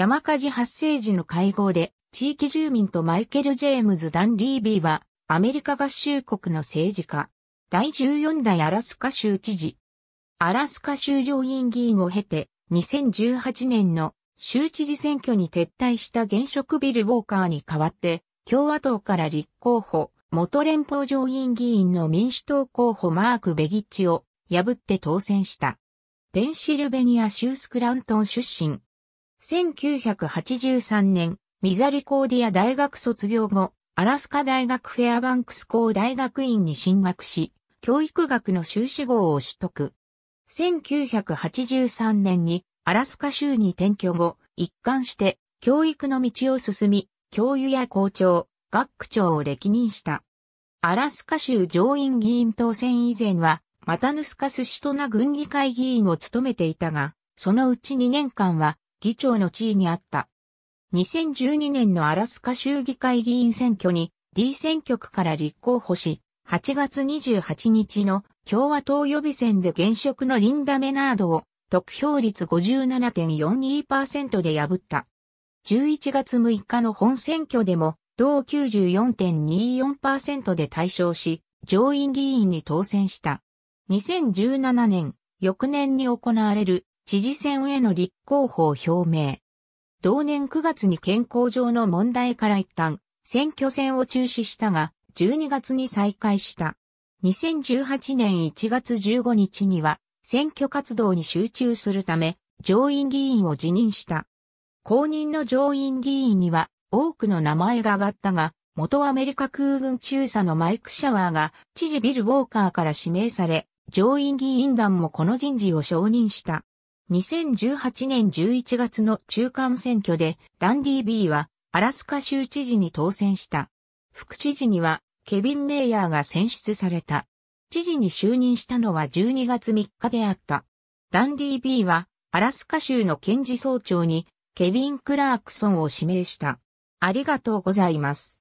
山火事発生時の会合で、地域住民とマイケル・ジェームズ・ダン・リービーは、アメリカ合衆国の政治家、第14代アラスカ州知事、アラスカ州上院議員を経て、2018年の州知事選挙に撤退した現職ビル・ウォーカーに代わって、共和党から立候補、元連邦上院議員の民主党候補マーク・ベギッチを破って当選した。ペンシルベニア州スクラントン出身、1983年、ミザリコーディア大学卒業後、アラスカ大学フェアバンクス校大学院に進学し、教育学の修士号を取得。1983年にアラスカ州に転居後、一貫して教育の道を進み、教諭や校長、学区長を歴任した。アラスカ州上院議員当選以前は、マタヌスカスシトナ軍議会議員を務めていたが、そのうち2年間は議長の地位にあった。2012年のアラスカ州議会議員選挙に D 選挙区から立候補し、8月28日の共和党予備選で現職のリンダ・メナードを得票率57.42%で破った。11月6日の本選挙でも同94.24%で対象し、上院議員に当選した。2017年、翌年に行われる知事選への立候補を表明。同年9月に健康上の問題から一旦、選挙戦を中止したが、12月に再開した。2018年1月15日には、選挙活動に集中するため、上院議員を辞任した。公認の上院議員には、多くの名前が挙がったが、元アメリカ空軍中佐のマイク・シャワーが、知事ビル・ウォーカーから指名され、上院議員団もこの人事を承認した。2018年11月の中間選挙でダンディ・ビーはアラスカ州知事に当選した。副知事にはケビン・メイヤーが選出された。知事に就任したのは12月3日であった。ダンディ・ビーはアラスカ州の検事総長にケビン・クラークソンを指名した。ありがとうございます。